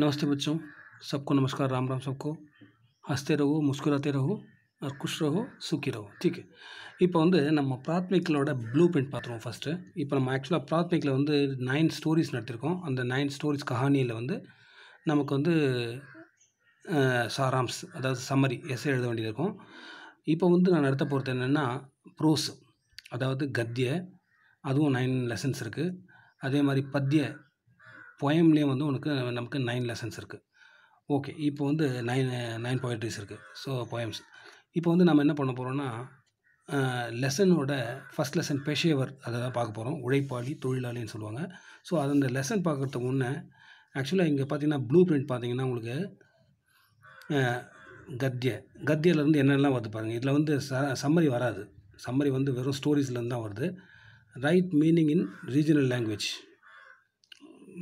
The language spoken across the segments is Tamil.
नमस्ते बच्चों सबको नमस्कार राम राम सबको ಹಸ್ತೆ ಇರೋ ಮುಸ್ಕುರಾತೆ ಇರೋ ಅವ್ರು ಖುಷಿರೋ சுக்கிரோ டீக்கு இப்போ வந்து நம்ம ப்ராத்மிக்களோட ப்ளூ பிரிண்ட் பார்த்துருவோம் ஃபஸ்ட்டு இப்போ நம்ம ஆக்சுவலாக ப்ராத்மிக்கில் வந்து நைன் ஸ்டோரிஸ் நடத்திருக்கோம் அந்த நைன் ஸ்டோரீஸ் கஹானியில் வந்து நமக்கு வந்து சாராம்ஸ் அதாவது சம்மரி எஸ்ஏ எழுத வேண்டியிருக்கும் இப்போ வந்து நான் நடத்த போகிறது என்னென்னா ப்ரோஸ் அதாவது கத்திய அதுவும் நைன் லெசன்ஸ் இருக்குது அதே மாதிரி பத்திய போயம்லேயும் வந்து உனக்கு நமக்கு நைன் லெசன்ஸ் இருக்குது ஓகே இப்போ வந்து நைன் நைன் பொயட்ரிஸ் இருக்குது ஸோ பொயம்ஸ் இப்போ வந்து நம்ம என்ன பண்ண போகிறோம்னா லெசனோட ஃபஸ்ட் லெசன் பெஷேவர் அதை தான் பார்க்க போகிறோம் உழைப்பாளி தொழிலாளின்னு சொல்லுவாங்க ஸோ அது அந்த லெசன் பார்க்குறதுக்கு முன்னே ஆக்சுவலாக இங்கே பார்த்தீங்கன்னா ப்ளூ பிரிண்ட் பார்த்தீங்கன்னா உங்களுக்கு கத்திய கத்தியிலேருந்து என்னென்னலாம் வந்து பாருங்கள் இதில் வந்து ச சம்மரி வராது சம்மரி வந்து வெறும் ஸ்டோரிஸ்லேருந்து தான் வருது right meaning in regional language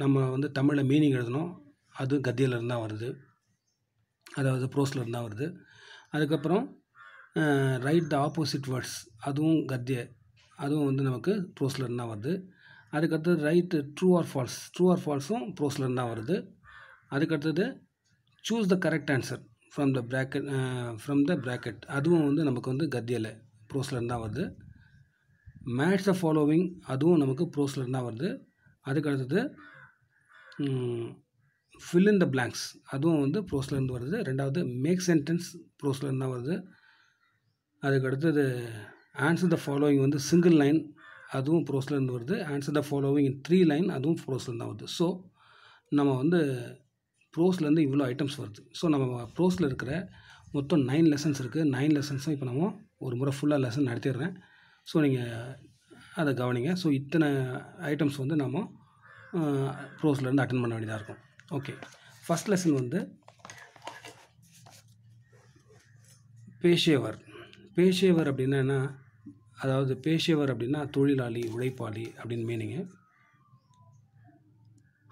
நம்ம வந்து தமிழில் மீனிங் எழுதணும் அது கத்தியில் தான் வருது அதாவது ப்ரோஸில் தான் வருது அதுக்கப்புறம் ரைட் த ஆப்போசிட் வேர்ட்ஸ் அதுவும் கத்திய அதுவும் வந்து நமக்கு ப்ரோஸில் இருந்தால் வருது அதுக்கடுத்தது right true or false true or ஃபால்ஸும் ப்ரோஸில் இருந்தால் வருது அதுக்கடுத்தது choose the correct answer from the bracket from the bracket அதுவும் வந்து நமக்கு வந்து கத்தியில் ப்ரோஸில் தான் வருது மேட்ச் த ஃபாலோவிங் அதுவும் நமக்கு ப்ரோஸில் இருந்தால் வருது அதுக்கடுத்தது ஃபில் இன் த பிளாங்க்ஸ் அதுவும் வந்து ப்ரோஸ்லேருந்து வருது ரெண்டாவது மேக் சென்டென்ஸ் ப்ரோஸ்லேருந்து தான் வருது அதுக்கு அடுத்தது ஆன்சர் த ஃபாலோவிங் வந்து சிங்கிள் லைன் அதுவும் ப்ரோஸ்லேருந்து வருது answer the following three line அதுவும் ப்ரோஸ்லேருந்து தான் வருது ஸோ நம்ம வந்து ப்ரோஸ்லேருந்து இவ்வளோ ஐட்டம்ஸ் வருது ஸோ நம்ம ப்ரோஸில் இருக்கிற மொத்தம் நைன் லெசன்ஸ் இருக்குது நைன் லெசன்ஸும் இப்போ நம்ம ஒரு முறை ஃபுல்லாக லெசன் நடத்திடுறேன் ஸோ நீங்கள் அதை கவனிங்க ஸோ இத்தனை ஐட்டம்ஸ் வந்து நம்ம ப்ரோஸ்லேருந்து அட்டன் பண்ண வேண்டியதாக இருக்கும் ஓகே ஃபஸ்ட் லெசன் வந்து பேஷேவர் பேஷேவர் அப்படின்னா என்ன அதாவது பேஷேவர் அப்படின்னா தொழிலாளி உழைப்பாளி அப்படின்னு மீனிங்கு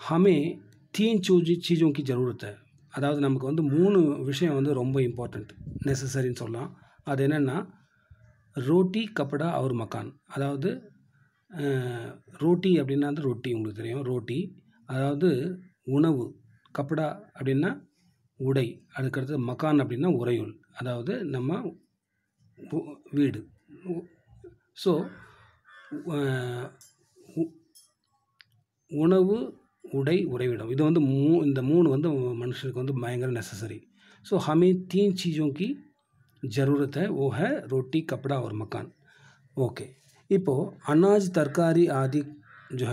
ஹமே தீன் சூஜி சீஜோங்கி ஜரூரத்தை அதாவது நமக்கு வந்து மூணு விஷயம் வந்து ரொம்ப இம்பார்ட்டண்ட் நெசசரின்னு சொல்லலாம் அது என்னென்னா ரோட்டி கப்படா அவர் மக்கான் அதாவது ரோட்டி அப்படின்னா வந்து ரொட்டி உங்களுக்கு தெரியும் ரோட்டி அதாவது உணவு கப்படா அப்படின்னா உடை அதுக்கடுத்து மக்கான் அப்படின்னா உறையுள் அதாவது நம்ம வீடு ஸோ உணவு உடை உறைவிடம் இது வந்து மூ இந்த மூணு வந்து மனுஷனுக்கு வந்து பயங்கர நெசசரி ஸோ ஹமே தீன் चीज़ों की ஓஹ ரொட்டி கப்படா ஒரு மக்கான் ஓகே இப்போது அனாஜ் தர்காரி ஆதி ஜோ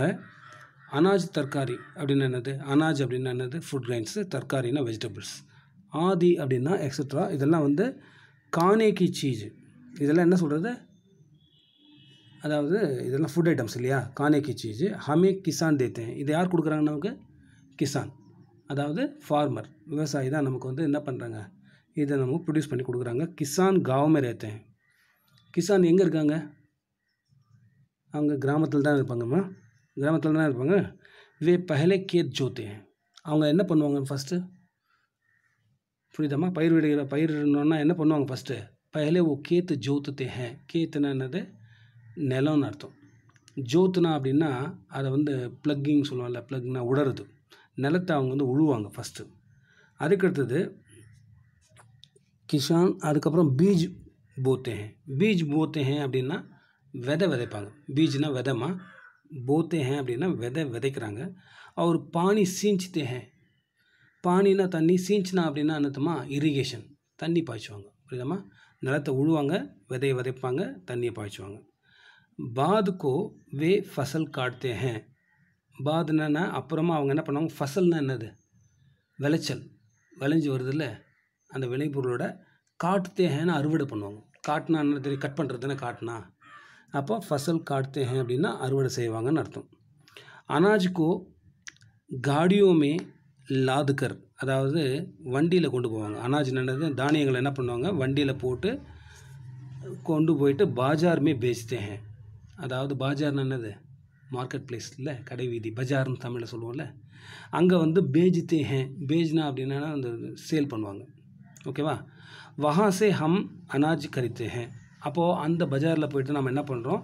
அனாஜ் தர்காரி அப்படின்னு என்னது அனாஜ் அப்படின்னு என்னது ஃபுட் கிரைன்ஸு தர்காரினா வெஜிடபிள்ஸ் ஆதி அப்படின்னா எக்ஸட்ரா இதெல்லாம் வந்து கானேக்கி சீஜ் இதெல்லாம் என்ன சொல்கிறது அதாவது இதெல்லாம் ஃபுட் ஐட்டம்ஸ் இல்லையா கானேக்கி சீஜ் ஹமே கிசான் தேத்தேன் இது யார் கொடுக்குறாங்க நமக்கு கிசான் அதாவது ஃபார்மர் விவசாயி தான் நமக்கு வந்து என்ன பண்ணுறாங்க இதை நமக்கு ப்ரொடியூஸ் பண்ணி கொடுக்குறாங்க கிசான் காவமே ரேத்தேன் கிசான் எங்கே இருக்காங்க அவங்க கிராமத்தில் தான் இருப்பாங்கம்மா கிராமத்தில் தான் இருப்பாங்க வே பஹலே கேத் ஜோத்தே அவங்க என்ன பண்ணுவாங்க ஃபஸ்ட்டு புரியுதாம்மா பயிர் விடுகிற பயிரிடணுன்னா என்ன பண்ணுவாங்க ஃபஸ்ட்டு பஹலே ஓ கேத்து ஜோத்துத்தே ஹே கேத்துனது நிலம்னு அர்த்தம் ஜோத்துனா அப்படின்னா அதை வந்து ப்ளக்கிங் சொல்லுவாங்கல்ல ப்ளக்னா உடறது நிலத்தை அவங்க வந்து உழுவாங்க ஃபஸ்ட்டு அதுக்கடுத்தது கிஷான் அதுக்கப்புறம் பீஜ் போத்தே பீஜ் போத்தேன் அப்படின்னா விதை விதைப்பாங்க பீஜ்னா விதமா போத்தே ஹேன் அப்படின்னா விதை விதைக்கிறாங்க அவர் பாணி सींचते ஹேன் பானினா தண்ணி சீஞ்சினா அப்படின்னா என்னத்தமா இரிகேஷன் தண்ணி பாய்ச்சுவாங்க புரியுதாம்மா நிலத்தை உழுவாங்க விதையை விதைப்பாங்க தண்ணியை பாய்ச்சுவாங்க பாதுக்கோ வே ஃபசல் காட்டே ஹே பாதுனா அப்புறமா அவங்க என்ன பண்ணுவாங்க ஃபசல்னா என்னது விளைச்சல் விளைஞ்சி இல்லை அந்த விளைபொருளோட ஹேன்னு அறுவடை பண்ணுவாங்க காட்டுனா என்ன தெரியும் கட் பண்ணுறதுன்னு காட்டினா அப்போ ஃபசல் काटते அப்படின்னா அறுவடை செய்வாங்கன்னு அர்த்தம் அனாஜ்கோ காடியோமே லாதுக்கர் அதாவது வண்டியில் கொண்டு போவாங்க அனாஜ் நல்லது தானியங்களை என்ன பண்ணுவாங்க வண்டியில் போட்டு கொண்டு போயிட்டு பாஜாருமே பேசித்தே அதாவது பாஜார் நன்னது மார்க்கெட் பிளேஸில் கடை வீதி பஜார்னு தமிழில் சொல்லுவோம்ல அங்கே வந்து பேஜித்தே ஹேன் பேஜ்னா அப்படின்னா அந்த சேல் பண்ணுவாங்க ஓகேவா வஹாசே ஹம் அனாஜ் கரித்தே ஹேன் அப்போ அந்த பஜார்ல போய்ட்டு நாம என்ன பண்றோம்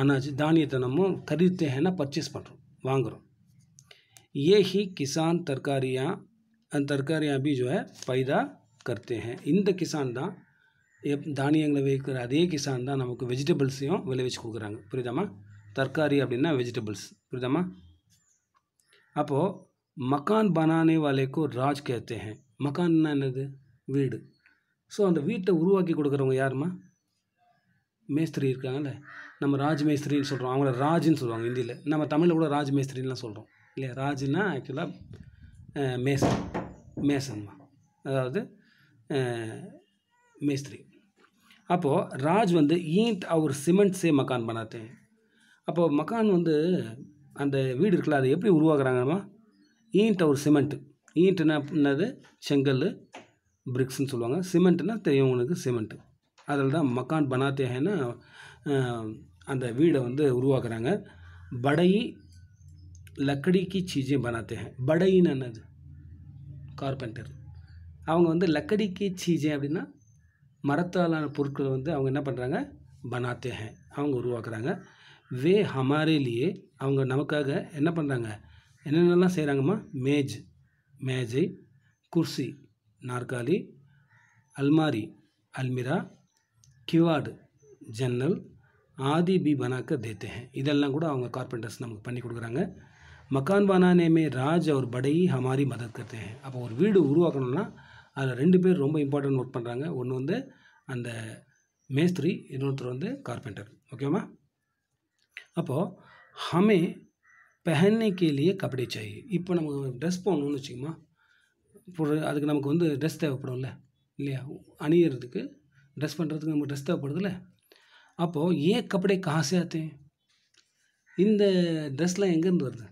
اناஜி தானியத்தை நம்ம தரித்தைனா பர்ச்சஸ் பண்றோம் வாங்குறோம் ஏही किसान தர்காரியா அந்த தர்காரியா பீ जो है पैदा करते हैं इन द किसान दा ये दाणी एंगल वे कर आधे किसान दा हमको वेजिटेबल्स से ही मिलावेच குடுறாங்க பிரதாமா தர்காரி அப்டினா वेजिटेबल्स பிரதாமா அப்போ मकान बनाने वाले को राज कहते हैं मकान ने वीड सो अंदर वीटा உருவாக்கி குடுறவங்க यारமா மேஸ்திரி இருக்காங்கல்ல நம்ம ராஜ் மேஸ்திரின்னு சொல்கிறோம் அவங்கள ராஜுன்னு சொல்லுவாங்க ஹிந்தியில் நம்ம தமிழில் கூட ராஜ் மேஸ்திரின்லாம் சொல்கிறோம் இல்லையா ராஜுன்னா ஆக்சுவலாக மேசன் மேசன்மா அதாவது மேஸ்திரி அப்போது ராஜ் வந்து ஈண்ட் அவர் சிமெண்ட்ஸே மக்கான் பண்ணாத்தே அப்போது மக்கான் வந்து அந்த வீடு இருக்குல்ல அதை எப்படி உருவாக்குறாங்கம்மா ஈண்ட் அவர் சிமெண்ட்டு ஈண்ட்டுனா என்னது செங்கல் பிரிக்ஸ்ன்னு சொல்லுவாங்க சிமெண்ட்டுனா தெரியும் உங்களுக்கு சிமெண்ட்டு அதில் தான் மக்கான் பனாத்தேஹேன்னு அந்த வீடை வந்து உருவாக்குறாங்க படை லக்கடிக்கு சீஜே பனாத்தேஹன் படைன்னு என்னது கார்பெண்டர் அவங்க வந்து லக்கடிக்கு சீஜே அப்படின்னா மரத்தாலான பொருட்களை வந்து அவங்க என்ன பண்ணுறாங்க பனாத்தேஹன் அவங்க உருவாக்குறாங்க வே ஹமாரேலியே அவங்க நமக்காக என்ன பண்ணுறாங்க என்னென்னலாம் செய்கிறாங்கம்மா மேஜ் மேஜை குர்சி நாற்காலி அல்மாரி அல்மிரா கியூஆர் ஜன்னல் ஆதி பி பனாக்க देते இதெல்லாம் கூட அவங்க கார்பெண்டர்ஸ் நமக்கு பண்ணி கொடுக்குறாங்க மக்கான் பானானேமே ராஜ் அவர் படை ஹமாரி மதத் கத்தே அப்போ ஒரு வீடு உருவாக்கணும்னா அதில் ரெண்டு பேர் ரொம்ப இம்பார்ட்டன்ட் ஒர்க் பண்ணுறாங்க ஒன்று வந்து அந்த மேஸ்திரி இன்னொருத்தர் வந்து கார்பெண்டர் ஓகேவா அப்போது ஹமே பெஹன்னே கேலியே கபடி சாயி இப்போ நம்ம ட்ரெஸ் போடணும்னு வச்சுக்கோமா இப்போ அதுக்கு நமக்கு வந்து ட்ரெஸ் தேவைப்படும்ல இல்லையா அணியறதுக்கு ட்ரெஸ் பண்ணுறதுக்கு நமக்கு ட்ரெஸ் தேவைப்படுதுல அப்போது ஏன் கப்படே காசாத்தே இந்த ட்ரெஸ்லாம் எங்கேருந்து வருது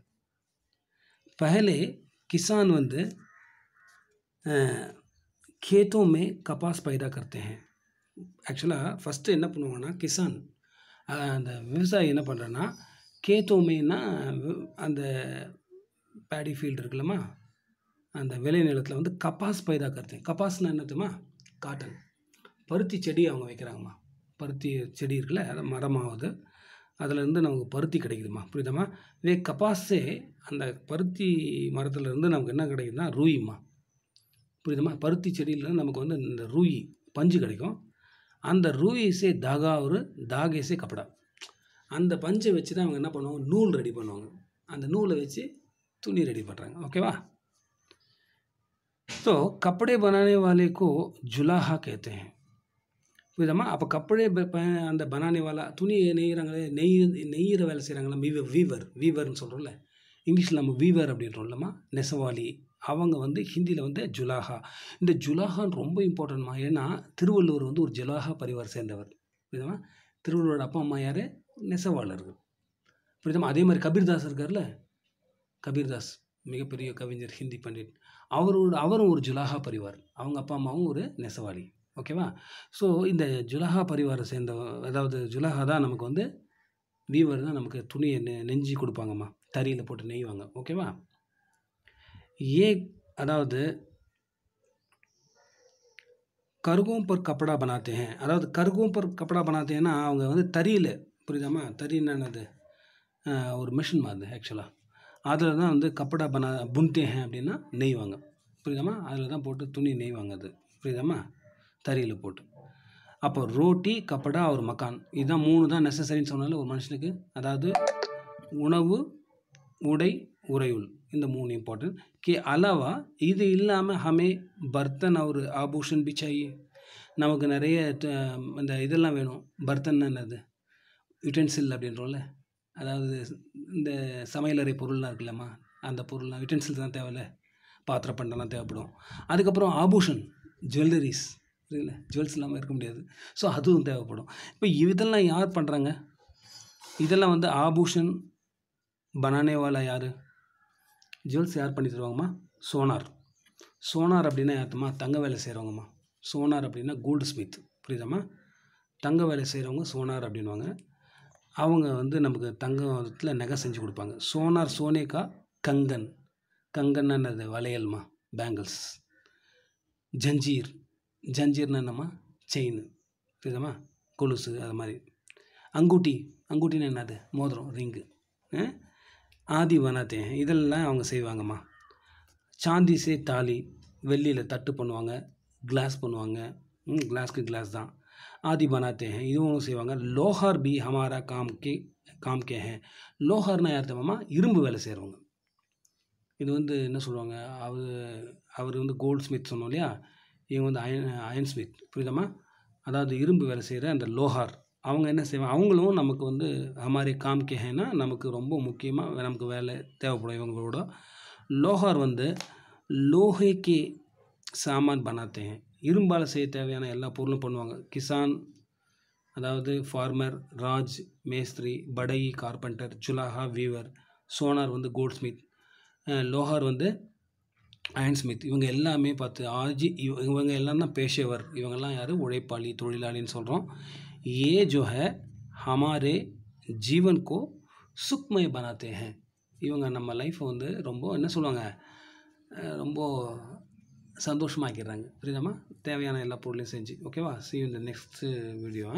पहले கிசான் வந்து கேத்தோமே கபாஸ் பைதா करते ஆக்சுவலாக ஃபஸ்ட்டு என்ன பண்ணுவாங்கன்னா கிசான் அந்த விவசாயி என்ன பண்ணுறேன்னா கேத்தோமேனா அந்த பேடி ஃபீல்டு இருக்குல்லம்மா அந்த விளை நிலத்தில் வந்து கப்பாஸ் பைதா கருத்தேன் கப்பாஸ்னால் என்னத்துமா காட்டன் பருத்தி செடி அவங்க வைக்கிறாங்கம்மா பருத்தி செடி இருக்குல்ல அது மரமாவது அதிலேருந்து நமக்கு பருத்தி கிடைக்குதுமா புரியுதாம்மா இதே கப்பாஸே அந்த பருத்தி மரத்துலேருந்து நமக்கு என்ன கிடைக்குதுன்னா ரூயிம்மா புரியுதுமா பருத்தி செடியிலேருந்து நமக்கு வந்து இந்த ரூயி பஞ்சு கிடைக்கும் அந்த ரூயிஸே தாகா ஒரு தாகேசே கப்படா அந்த பஞ்சை வச்சு தான் அவங்க என்ன பண்ணுவாங்க நூல் ரெடி பண்ணுவாங்க அந்த நூலை வச்சு துணி ரெடி பண்ணுறாங்க ஓகேவா ஸோ கப்படை பனானே वाले ஜுலாஹா கேத்தேன் விதமாக அப்போ கப்பலே அந்த பனானிவாலா துணி நெய்கிறாங்களே நெய் நெய்கிற வேலை செய்கிறாங்களா வீவர் வீவர் வீவர்னு சொல்கிறோம்ல இங்கிலீஷில் நம்ம வீவர் அப்படின்றோம்லம்மா நெசவாளி அவங்க வந்து ஹிந்தியில் வந்து ஜுலாகா இந்த ஜுலாகான்னு ரொம்ப இம்பார்ட்டன்மா ஏன்னா திருவள்ளுவர் வந்து ஒரு ஜுலாஹா பரிவார் சேர்ந்தவர் விதமாக திருவள்ளுவரோட அப்பா அம்மா யார் நெசவாளர்கள் புரியுதாம்மா அதே மாதிரி கபீர்தாஸ் இருக்கார்ல கபீர்தாஸ் மிகப்பெரிய கவிஞர் ஹிந்தி பண்டிட் அவரோட அவரும் ஒரு ஜுலாஹா பரிவார் அவங்க அப்பா அம்மாவும் ஒரு நெசவாளி ஓகேவா ஸோ இந்த ஜுலஹா பரிவாரை சேர்ந்த அதாவது ஜுலஹா தான் நமக்கு வந்து வீவர் தான் நமக்கு துணியை நெ நெஞ்சு கொடுப்பாங்கம்மா தறியில் போட்டு நெய்வாங்க ஓகேவா ஏ அதாவது கருகோம் பர் கப்படா பனாத்தே ஹேன் அதாவது கருகோம் பர் கப்படா பனாத்தேன்னா அவங்க வந்து தறியில் புரியுதாம்மா தறி என்னது ஒரு மிஷின் மாதிரி ஆக்சுவலாக அதில் தான் வந்து கப்படா பனா புன்தேன் அப்படின்னா நெய்வாங்க புரியுதாம்மா அதில் தான் போட்டு துணி நெய்வாங்க அது புரியுதாம்மா தறியில் போட்டு அப்போ ரோட்டி கப்படா ஒரு மக்கான் இதுதான் மூணு தான் நெசசரின்னு சொன்னால ஒரு மனுஷனுக்கு அதாவது உணவு உடை உறையுள் இந்த மூணு இம்பார்ட்டன்ட் கே அலாவா இது இல்லாமல் ஹமே பர்த்தன் அவர் ஆபூஷன் பிச்சாயி நமக்கு நிறைய இந்த இதெல்லாம் வேணும் பர்த்தன் என்னது யுட்டென்சில் அப்படின்றோம்ல அதாவது இந்த சமையலறை பொருள்லாம் இருக்குல்லம்மா அந்த பொருள்லாம் யுட்டென்சில்ஸ் தான் தேவையில்ல பாத்திரப்பண்டெல்லாம் தேவைப்படும் அதுக்கப்புறம் ஆபூஷன் ஜுவல்லரிஸ் புரியல ஜுவல்ஸ் இல்லாமல் இருக்க முடியாது ஸோ அதுவும் தேவைப்படும் இப்போ இதெல்லாம் யார் பண்ணுறாங்க இதெல்லாம் வந்து ஆபூஷன் பனானேவாலா யார் ஜுவல்ஸ் யார் பண்ணி தருவாங்கம்மா சோனார் சோனார் அப்படின்னா யார்த்தம்மா தங்க வேலை செய்கிறவங்கம்மா சோனார் அப்படின்னா கோல்டு ஸ்மித் புரியுதாம்மா தங்க வேலை செய்கிறவங்க சோனார் அப்படின்வாங்க அவங்க வந்து நமக்கு தங்கத்தில் நகை செஞ்சு கொடுப்பாங்க சோனார் சோனேக்கா கங்கன் கங்கன்னு வளையல்மா பேங்கிள்ஸ் ஜஞ்சீர் ஜஞ்சீர்னா என்னம்மா செயின் புரியுதாம்மா கொலுசு அது மாதிரி அங்கூட்டி அங்கூட்டின்னு என்னது மோதிரம் ரிங்கு ஆதி வனத்தே இதெல்லாம் அவங்க செய்வாங்கம்மா சாந்திசே தாலி வெள்ளியில் தட்டு பண்ணுவாங்க கிளாஸ் பண்ணுவாங்க கிளாஸ்க்கு கிளாஸ் தான் ஆதி बनाते இதுவும் செய்வாங்க லோஹார் பி ஹமாரா காம் கே காம் ஹே லோஹார்னா யார் தெரியுமா இரும்பு வேலை செய்கிறவங்க இது வந்து என்ன சொல்லுவாங்க அவர் அவர் வந்து கோல்ட் ஸ்மித் சொன்னோம் இல்லையா இவங்க வந்து அயன் அயன் ஸ்மித் புரியுதாமா அதாவது இரும்பு வேலை செய்கிற அந்த லோஹார் அவங்க என்ன செய்வாங்க அவங்களும் நமக்கு வந்து ஹமாரி காம் நமக்கு ரொம்ப முக்கியமாக நமக்கு வேலை தேவைப்படும் இவங்களோட லோஹார் வந்து லோஹைக்கு சாமான் பனாத்தே இரும்பால் செய்ய தேவையான எல்லா பொருளும் பண்ணுவாங்க கிசான் அதாவது ஃபார்மர் ராஜ் மேஸ்திரி படகி கார்பெண்டர் சுலாஹா வீவர் சோனார் வந்து கோல்ட்ஸ்மித் லோஹார் வந்து அயன் ஸ்மித் இவங்க எல்லாமே பார்த்து ஆர்ஜி இவ இவங்க எல்லாம் தான் பேஷேவர் இவங்கெல்லாம் யார் உழைப்பாளி தொழிலாளின்னு சொல்கிறோம் ஏ ஜோ ஹமாரே ஜீவன் கோ சுக்மய பனாத்தே ஹே இவங்க நம்ம லைஃப்பை வந்து ரொம்ப என்ன சொல்லுவாங்க ரொம்ப சந்தோஷமாக்கிடுறாங்க புரியுதாம்மா தேவையான எல்லா பொருளையும் செஞ்சு ஓகேவா சி இந்த நெக்ஸ்ட்டு வீடியோ